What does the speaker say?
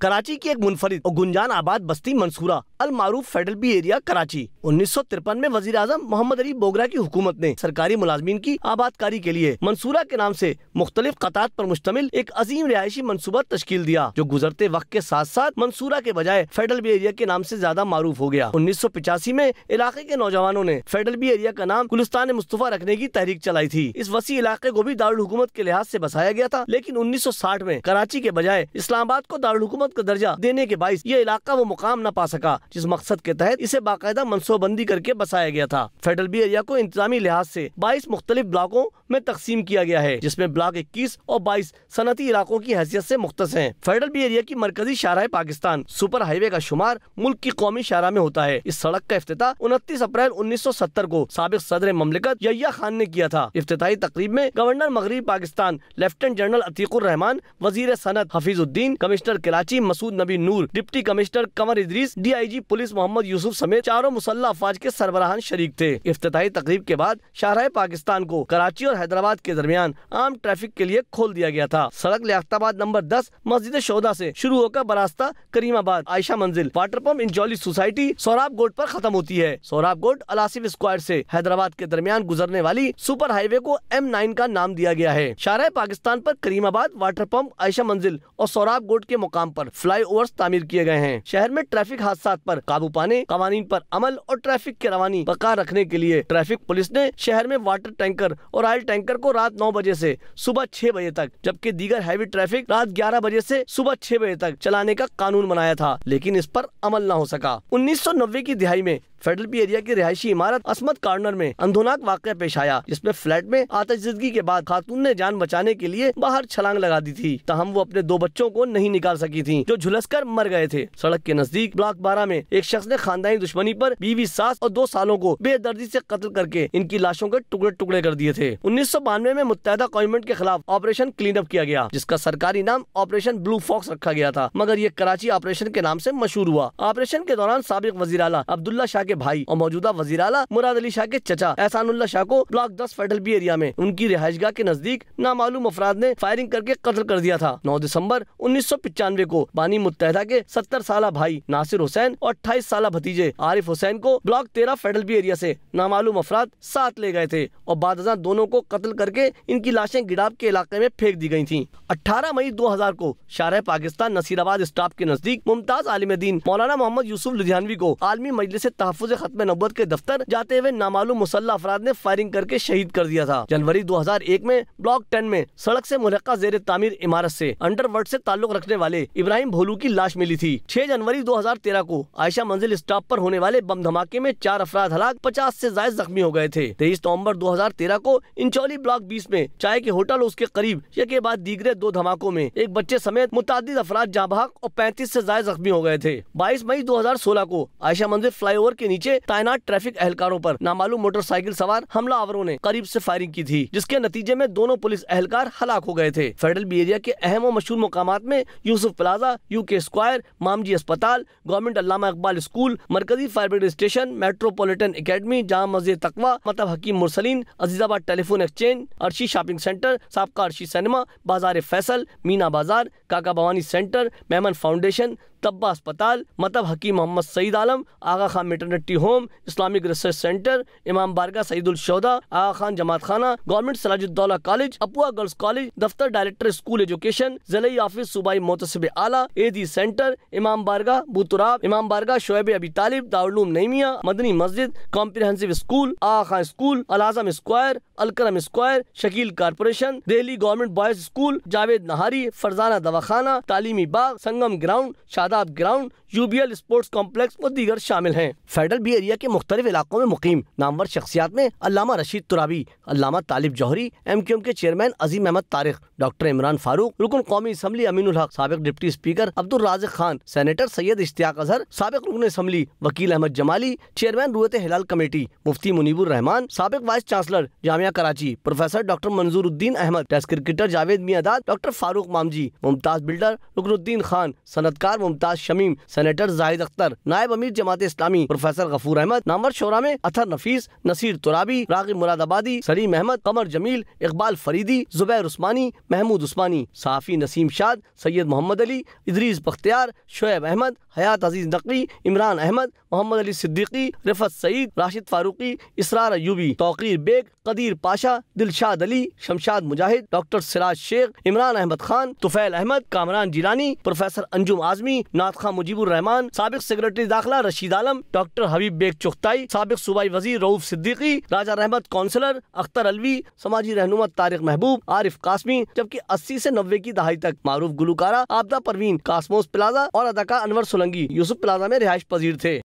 कराची की एक मुनफरद और गुंजान आबाद बस्ती मंसूरा अल मारूफ फेडरल बी एरिया कराची उन्नीस सौ तिरपन में वजीर आजम मोहम्मद अली बोगरा की हुकूमत ने सरकारी मुलाजमीन की आबादकारी के लिए मंसूरा के नाम से मुख्तलिफ कतार पर मुश्तमिल एक अजीम रिहायशी मनसूबा तश्कील दिया जो गुजरते वक्त के साथ साथ मंसूरा के बजाय फेडरल बी एरिया के नाम ऐसी ज्यादा मारूफ हो गया उन्नीस सौ पिचासी में इलाके के नौजवानों ने फेडरल बी एरिया का नाम गुलस्तान मुस्तफ़ा रखने की तहरीक चलाई थी इस वसी इलाके को भी दारकूमत के लिहाज ऐसी बसाया गया था लेकिन उन्नीस सौ साठ में कराची के बजाय इस्लामाबाद को दारकूमत हुकूमत का दर्जा देने के बाईस ये इलाका वो मुकाम न पा सका जिस मकसद के तहत इसे बाकायदा मनसूबंदी करके बसाया गया था फेडरल बी एरिया को इंतजामी लिहाज ऐसी बाईस मुख्तलिफ ब्लाकों में तकसीम किया गया है जिसमे ब्लाक इक्कीस और बाईस सनती इलाकों की हैसियत ऐसी मुख्त है फेडरल बी एरिया की मरकजी शाहरा पाकिस्तान सुपर हाईवे का शुमार मुल्क की कौमी शाहरा में होता है इस सड़क का अफ्ताह उनतीस अप्रैल उन्नीस सौ सत्तर को सबक सदर ममलिकत यया खान ने किया था इफ्ताही तकरीब में गवर्नर मगरब पाकिस्तान लेफ्टिनेंट जनरल अतीकुर रहमान वजीर सनत Hafeezuddin commissioner Karachi Waseem Masood Nabi Noor deputy commissioner Qamar Idrees DIG police Mohammad Yousuf समेत चारों मुसल्ला अफवाज के सरबराहान शरीक थे इफ्ती तकरीब के बाद शाहरा पाकिस्तान को कराची और हैदराबाद के दरमियान आम ट्रैफिक के लिए खोल दिया गया था सड़क लियाबाद नंबर दस मस्जिद शोदा ऐसी शुरू होकर बरास्ता करीमाबाद आयशा मंजिल वाटर पम्प इंजॉली सोसाइटी सौराब गोट आरोप खत्म होती है सौराब गोट अलासिफ स्क्वायर ऐसी हैदराबाद के दरमियान गुजरने वाली सुपर हाईवे को एम नाइन का नाम दिया गया है शाहरा पाकिस्तान आरोप करीमाबाद वाटर पम्प आयशा मंजिल और सौराब गोट के मुकाम आरोप और फ्लाई तामीर किए गए हैं शहर में ट्रैफिक हादसा पर काबू पाने कवानीन पर अमल और ट्रैफिक की रवानी बका रखने के लिए ट्रैफिक पुलिस ने शहर में वाटर टैंकर और ऑयल टैंकर को रात नौ बजे ऐसी सुबह छह बजे तक जबकि दीगर हैवी ट्रैफिक रात ग्यारह बजे ऐसी सुबह छह बजे तक चलाने का कानून बनाया था लेकिन इस पर अमल न हो सका उन्नीस की दिहाई में फेडरल एरिया की रिहायशी इमारत असमत कार्नर में अंधोनाक वाक़ पेश आया जिसमे फ्लैट में आतशदगी के बाद खातून ने जान बचाने के लिए बाहर छलांग लगा दी थी तहम वो अपने दो बच्चों को नहीं निकाल सकी थी जो झुलस कर मर गए थे सड़क के नजदीक ब्लॉक बारह में एक शख्स ने खानदानी दुश्मनी आरोप बीवी सास और दो सालों को बेदर्दी ऐसी कत्ल करके इनकी लाशों के टुकड़े टुकड़े कर दिए थे उन्नीस सौ बानवे में मुतहदा गवर्नमेंट के खिलाफ ऑपरेशन क्लीन अप किया गया जिसका सरकारी नाम ऑपरेशन ब्लू फॉक्स रखा गया था मगर ये कराची ऑपरेशन के नाम ऐसी मशहूर हुआ ऑपरेशन के दौरान सबक वजी अब्दुल्ला शाह के भाई और मौजूदा वजीर अला मुराद अली शाह के चचा एहसान शाह को ब्लॉक दस बी एरिया में उनकी रिहायशगा के नजदीक नामालूम अफराद ने फायरिंग करके कत्ल कर दिया था नौ दिसम्बर उन्नीस सौ पिचानवे को बानी मुतहदा के सत्तर साल भाई नासिर हुसैन और अट्ठाईस साल भतीजे आरिफ हुसैन को ब्लॉक तेरह बी एरिया से नामालूम अफराद साथ ले गए थे और बाद दोनों को कत्ल करके इनकी लाशें गिडाब के इलाके में फेंक दी गई थी अठारह मई दो हजार को शारह पाकिस्तान नसीराबाद स्टाफ के नजदीक मुमताज आलिमदीन मौलाना मोहम्मद यूसुफ लुधियानवी को आलमी मजलिस तहफ़ खत्म नब्बत के दफ्तर जाते हुए नामालूम मुसल्ला अफराद ने फायरिंग करके शहीद कर दिया था जनवरी 2001 में ब्लॉक टेन में सड़क से मुलक्का जेर तामीर इमारत से अंडरवर्ल्ड से ताल्लुक रखने वाले इब्राहिम भोलू की लाश मिली थी 6 जनवरी 2013 को आयशा मंजिल स्टॉप पर होने वाले बम धमाके में चार अफराद हलाक पचास ऐसी जायद जख्मी हो गए थे तेईस नवम्बर दो को इंचौली ब्लॉक बीस में चाय के होटल उसके करीब के बाद दीगरे दो धमाकों में एक बच्चे समेत मुतद अफराद जाबाक और पैंतीस ऐसी जायद जख्मी हो गए थे बाईस मई दो को आयशा मंजिल फ्लाई ओवर के के नीचे तैनात ट्रैफिक एहलकारों पर नामालूम मोटरसाइकिल सवार हमलावरों ने करीब से फायरिंग की थी जिसके नतीजे में दोनों पुलिस एहलकार हलाक हो गए थे फेडरल बी एरिया के अहम और मशहूर मकाम में यूसुफ प्लाजा के स्क्वायर मामजी अस्पताल गवर्नमेंट अलामा इकबाल स्कूल मरकजी fire brigade station metropolitan academy Jama Masjid Taqwa मतलब Hakeem Mursaleen Azizabad telephone exchange Arshi shopping centre सबका अर्शी सिनेमा बाजार फैसल मीना बाजार काका भवानी सेंटर मेमन फाउंडेशन तब्बा अस्पताल मतब Hakeem Mohammad Saeed Alam Aga Khan maternity home Islamic research centre इमाम बारगा सईदुल शौदा आगा खान जमात खाना government Salahuddaula college अपुआ girls college दफ्तर डायरेक्टर स्कूल एजुकेशन जिले ऑफिस सूबाई मोतसब आला एदी सेंटर इमाम बारगा बुतराब इमाम बारगा शोएब अबी तालिब दारूम Naeemia Madni Masjid comprehensive school Aga Khan school Alazam square Alkaram square Shakeel corporation Delhi government boys school Javed nihari Farzana दवाखाना Taleemi Bagh Sangam ground Shadab ground UBL sports complex और दीगर शामिल हैं फेडरल बी एरिया के मुख्तलिफ इलाकों में मुकीम नामवर शख्सियात में Allama Rasheed Turabi Allama Talib Jauhari M Q M के चेयरमैन अजीम अहमद तारिक डॉक्टर इमरान फारूक रुकन कौमी असम्बली अमीन हक सबक deputy speaker Abdul Raziq Khan senator Syed Ishtiaq Azhar सबक रुकन असम्बली वकील अहमद जमाली चेयरमैन रूत हिलाल कमेटी मुफ्ती मुनीबुर रहमान सबक vice chancellor Jamia Karachi professor doctor Manzooruddin Ahmed test cricketer Javed Miandad doctor Farooq Mamji Mumtaz builder Ruknuddin Khan सनतकार Mumtaz Shamim senator Zahid Akhtar नायब अमीर जमात इस्लामी प्रोफेसर गफूर अहमद नामर शोरा में अथर नफीस नसीर तुराबी रागिब मुरादाबादी सलीम अहमद कमर जमील इकबाल फरीदी जुबैर उस्मानी महमूद उस्मानी साफी नसीम शाद सैयद मोहम्मद अली इदरीस बख्तियार शोएब अहमद हयात अजीज़ नकवी इमरान अहमद मोहम्मद अली सिद्दीकी रिफत सईद राशिद फारूकी इसरार अयूबी तोकीर बेग कदीर पाशा दिलशाद अली शमशाद मुजाहिद डॉक्टर सिराज शेख इमरान अहमद खान तुफैल अहमद कामरान जिलानी प्रोफेसर अंजुम आजमी नाथ खां रहमान सबक सेक्रेटरी दाखिला रशीद आलम डॉक्टर हबीब बेग चुख्ताई सबक सूबाई वजीर रऊफ सिद्दीकी राजा रहमत काउंसलर अख्तर अलवी समाजी रहनुमा तारिक महबूब आरिफ कासमी जबकि अस्सी ऐसी नब्बे की दहाई तक मारूफ गुलकारा आपदा परवीन कासमोस प्लाजा और अदाकार अनवर सोलंगी यूसुफ प्लाजा में रिहाइश पजीर थे